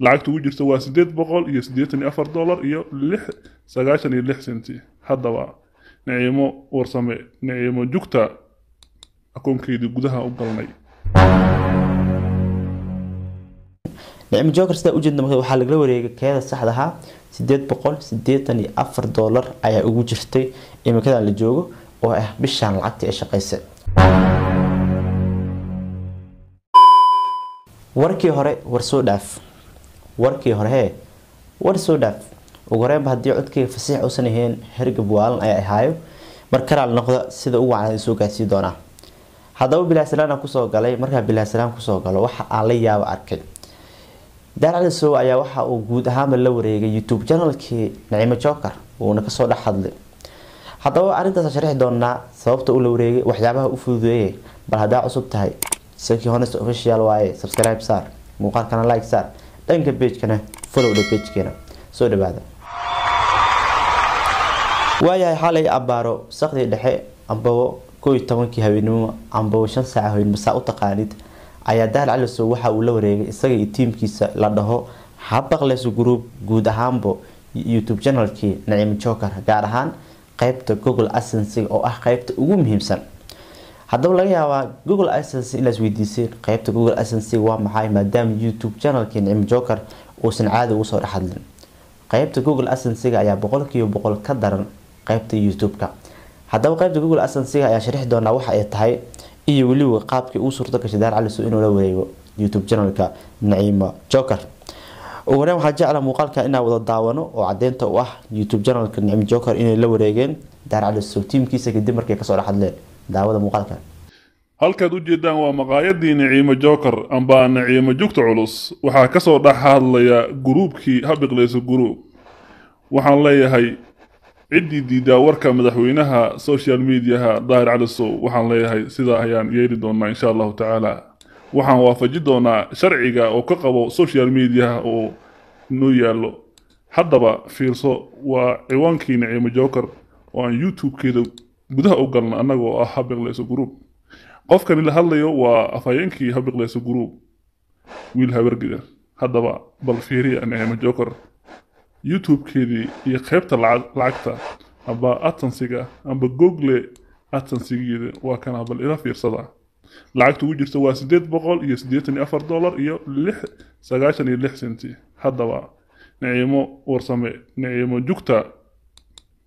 lacagta ugu jirta waa sideed boqol iyo sideetan iyo afar dolar iyo lix sagaashan iyo lix senti haddaba niciimo warsame niciimo jugta akoonkeedii gudaha u galnay nicmo joker sidaa ujeedna marka waxaa lagala wareegay keeda saxdaha sideed boqol sideetan iyo afar dolar ayaa ugu jirtay imikadan la joogo oo ah bishaan lacagta ee shaqaysa warkii hore war soo dhaaf warkii horehee war soo dhaaf ugu horeenba haddii codkayga fasiix uusan ahayn hergab waalan ayaa ahaayo mar karaal noqda sida ugu wacnaa soo gaarsiin doonaa haddaba bilaasalaanaan kusoo galay markaa bilaasalaam kusoo galo waxa aan la yaabo arkay daarcali sow ayaa waxa uu guud ahaanba la wareegay youtube janalkii nacimo joker uuna kasoo dhex hadlay haddaba arrintaas sharixi doonaa sababta uu la wareegay waxyaabaha u fududeeyay bal haddaa cusub tahay sankii honest official waaye subscribe saar muuqaalkana like saar dhanka bajkana folowdha bajkeena soo dhawaada waayahay xalay abaaro sakdii dhexe ambabo ko iyo tobankii haweenimo ambabo shan saaca haweenmasaa u taqaanid ayaa dahal caliso waxa uu la wareegay isaga iyo tiimkiisa la dhaho habaqles group guud ahaanbo youtube janalkii naciim joker gaar ahaan qaybta google asensiga oo ah qaybta ugu muhiimsan haddaba laga yaabaa google asens in laas weydiisay qeybta google asensig waa maxay maadaama youtube channelkii nicmo joker uusan caadi ugu soo dhexhadlin qeybta google asensiga ayaa boqolkiiba boqol ka daran qeybta youtube-ka haddaba qeybta google asensiga ayaa sharixi doonaa waxa ay tahay iyo weliba qaabkii uu suurto gashay daar caliso inuu la wareego youtube channelka niciimo joker ugureyn waxaa jecla muuqaalka inaa wada daawano oo cadeynta u ah youtube channelka nicmo joker inay la wareegeen daar caliso tiimkiisa kadib markay kasoo dhexhadleen daawada muuqaalka halkaad u jeeddaan waa maqaayadii naciimo joker amba naciimo jugta culus waxaa ka soo dhex hadlaya guruubkii habiqlayso guruub waxaan leeyahay ciddii diidaa warka madaxweynaha social mediaha daahir calisow waxaan leeyahay sidaa ayaan yeeli doonaa insha allahu tacaala waxaan waafaji doonaa sharciga oo ka qabo social mediaha oo noo yaallo haddaba fiirso waa ciwaankii naciimo joker oo aan youtube gudaha u galna annaga ah habiqlayso guruub qofkani la hadlayo waa afhayeenkii habiqlayso guruub wiil habargida haddaba bal fiiriya necema jokor youtube iyo qaybta lacagta amba atansiga amba google atansigeeda waa kanaa bal ila fiirsada lacagta ugu jirta waa sideed boqol iyo siddeetan iyo afar dollar iyo lix sagaashan iyo lix senti haddaba nicimo warsame nicimo jugta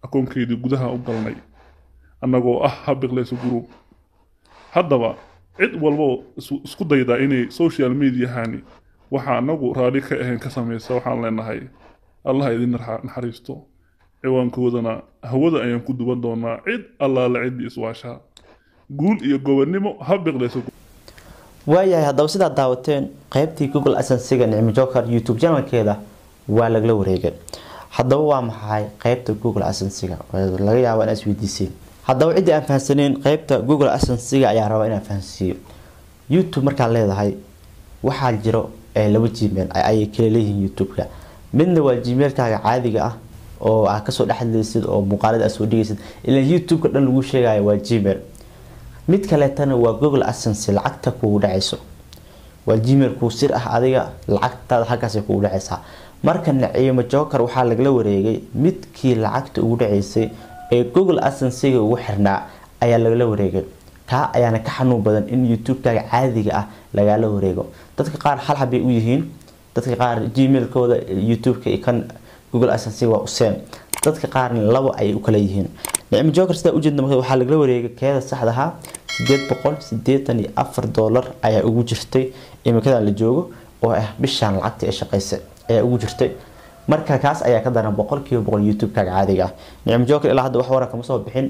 akoonkeedii gudaha u galnay annagoo ah habiq group haddaba cid walbo isku dayda inay social mediahani waxaa anagu raali ka ahayn ka samaysa waxaan leenahay allah idin naxariisto ciwaankoodana hawada ayaan ku duban doonaa cid allaala ciddii iswaashaa guul iyo gobonnimo habiq laysu waayahay haddaba sidaad daawateen qaybtii google asansiga nicmo joker youtube janalkeeda waa lagala wareegay haddaba waa maxay qaybta google asansiga laga yaaba inaad isweydiiseen haddaba ciddii aan fahansaneyn qaybta google assensiga ayaa rabaa inaan fahansiiyo youtube markaad leedahay waxaa jiro eh, laba gmail ayay kala leeyihiin youtube midna waa gmailkaaga caadiga ah oo aa kasoo dhexadlaysid oo muuqaalada soo dhigaysid ilaan youtube dhan lagu sheegayo waa gmail mid kaleetana waa google assensi lacagta kugu dhacayso waa gmail kuu sir ah adiga lacagtaada halkaasay kugu dhacaysaa markana ciimo joker waxaa lagala wareegay midkii lacagta ugu dhacaysay ee google asensiga ugu xirnaa ayaa lagala wareegay kaa ayaana ka xanuun badan in youtube caadiga ah lagaala wareego dadka qaar hal habbay u yihiin dadka qaar gmailkooda youtube-ka kan google asensiga waa useen dadka qaarna labo ayay u kala yihiin nicmo sidaa ujeedna waxaa lagala wareegay keeda saxdaha sideed boqol sideetan iyo afar doolar ayaa ugu jirtay imikadan la joogo oo ah bishaan lacagta ee shaqeysa ayaa ugu jirtay marka kaas ayaa ka daran boqolkiiba boqol youtube-kaaga caadiga ah nicmo joker ilaa hadda wax waran kama soo bixin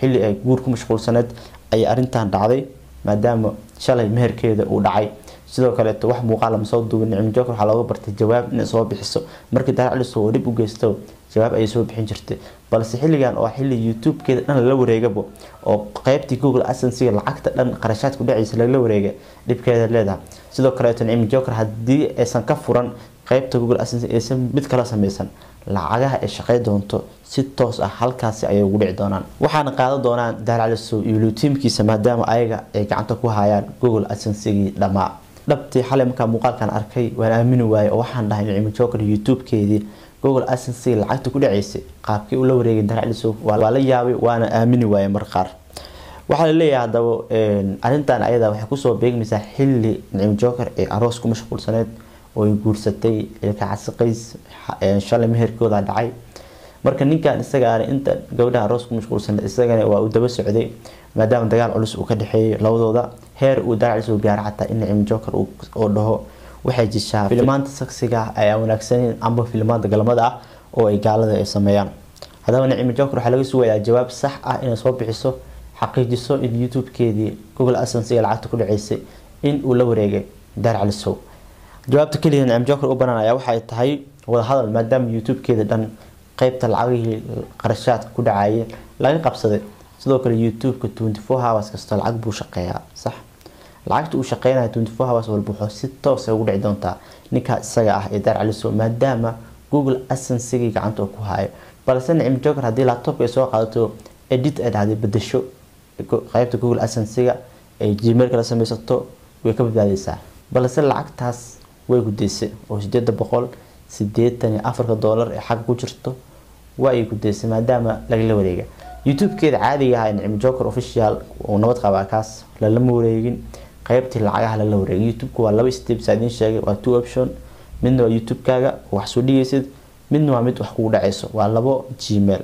xilli ay guur ku mashquulsaneed ayay arrintan dhacday maadaama shalay meherkeeda uu dhacay sidoo kaleeto wax muuqaala ma soo duubin nicmo joker waxaa looga bartay jawaab inay soo bixiso markii darac lisoo oo dhib u geysto jawaab ayay soo bixin jirtay balse xilligan oo xilli youtube dhan lala wareegaba oo qeybtii google asensiga lacagta dhan qarashaadku dhacaysa lagala wareega dhibkeeda leedahay sidoo kaleeto nicmo joker haddii aysan ka furan qaybta google assistant aysan mid kala samaysan lacagaha ay shaqay doonto si toos ah halkaasi ayay ugu dhici doonaan waxaana qaadan doonaan daaracliso iyo luutiimkiisa maadaama ayaga ay gacanta ku hayaan google assistantsigii dhammaa dhabtii xalay markaa muuqaalkan arkay waan aamini waayey oo waxaan dhahay nicmo joker youtube-keedii google assistantsigii lacagta ku dhacaysay qaabkii uu la wareegay daaracliso waa la yaabay waana aamini waayey mar qaar waxaa laleeyahay haddaba arrintan ayada waxay kusoo beegmaysaa xilli nicmo joker ee aroos ku mashquulsaneyd oo guursatay ilka casiqays shalay meherkooda dhacay marka ninkan isagaan inta gabdhaha aroos ku isagana waa uu daba socday maadaama dagaal culus uu ka dhexeeyay labadooda heer uu dagaal culus u xataa in nicim joker oo dhaho waxay jishaa filmaanta saksiga ayaa wanaagsaneyn amba filmaanta galmada ah oo ay gaalada ay sameeyaan haddaba nicim joker waxaa laga sugayaa jawaab sax ah inay soo bixiso xaqiijiso in youtube google asensiga lacagta ku dhaceysay in uu la wareegay daar calisow jawaabta keliya nicam joker u bananaya waxay tahay wadahadal maadaama youtube dhan qeybta lacagihii qarashaadka ku dhacaya laga qabsaday sidoo kale youtube twenty four hours kastoo lacag buu shaqeeyaa sax lacagta uu shaqeynaya twenty four hours walba wuxuu si toosa ah ugu dhici doontaa ninkaa isaga ah ee daar caliso maadaama google asensigii gacanta ku hayo balse nicim joker haddii laptopka ay soo qaadato edit ay dhahday bedasho qeybta google asensiga ay gmail kala sameysato way ka badbaadeysaa balse lacagtaas way gudaysay oo sideeda boqol sideetan afarka dolar ee xagga ku jirto waa ay gudaysay maadaama lagala wareega youtube-keeda caadiga ahaa nicmo joker official uu nabad qabaa kaas lalama wareegin qeybtii lacagaha lala wareegay youtube waa laba steps aan idiin sheegay waa two option midna waa youtube wax soo dhigaysid midna waa mid wax kugu dhacayso waa labo gmail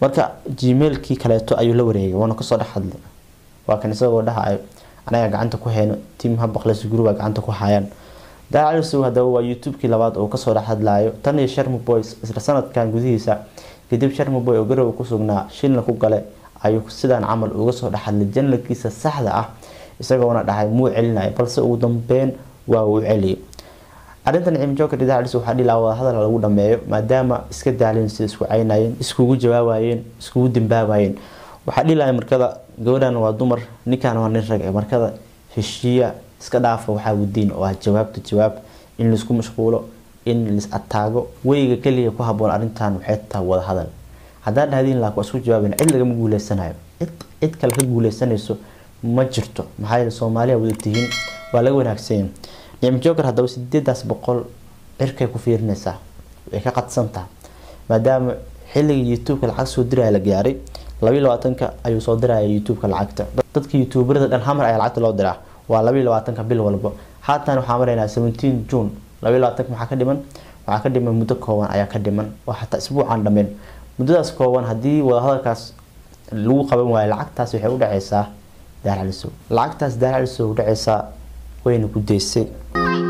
marka gmail kaleeto ayuu la wareegay waana kasoo dhex hadlay waa kan isagoo dhaha anaga gacanta ku hayno tim habaqlesi gacanta ku hayaan daacaysu hadaba waa youtube labaad oo kasoo dhex hadlaayo tan iyo sharmi boys isla sanadkan gudihiisa kadib sharmi boy oo garowa ku sugnaa shilna ku gale ayuu sidaan camal uga soo dhex hadlay janalkiisa saxda ah isagoona dhahay muu celinayo balse ugu dambeyn waa uu celiyay arrintan ciimjooka idaaclis waxaa dhilaa wadahadal lagu dhameeyo maadaama iska daalin si isku caynayeen iskugu jawaabayeen iskugu dambaabayeen waxaa dhilaya markada gabadhan waa dumar ninkan waa nin rag markada heshiiya iska dhaafa waxaagu diin oo ah jawaabta jawaab in laisku mashquulo in lais ataago weyga keliya ku haboon arrintan waxay tahay wada hadal haddaad dhahdin laaku isku jawaaban cid lagama guuleysanayo cid kale ka guuleysanayso ma jirto maxaa yeele soomaaliya wada tihiin waa laga wanaagsanyahy nicmo haddaba sideedaas boqol cirkay ku fiirinaysaa way ka qadsan maadaama xilligii youtube lacag soo diraya la gaaray labaiy labaatanka ayuu soo diraya youtube lacagta dadka youtuubarada dhan hamar ayaa lacagta loo diraa waa labaiy labaatanka bil walbo haatan waxaa maraynaa seventeen june labaiy labaatanka maxaa ka dhiman waxaa ka dhiman muddo kooban ayaa ka dhiman oo xataa isbuucaan dhammeyn muddadaas kooban haddii wadahadalkaas lagu qaban waayo lacagtaas waxay u dhaceysaa daarcalisow lacagtaas daarcalisow dhaceysaa wayna ku gudaysay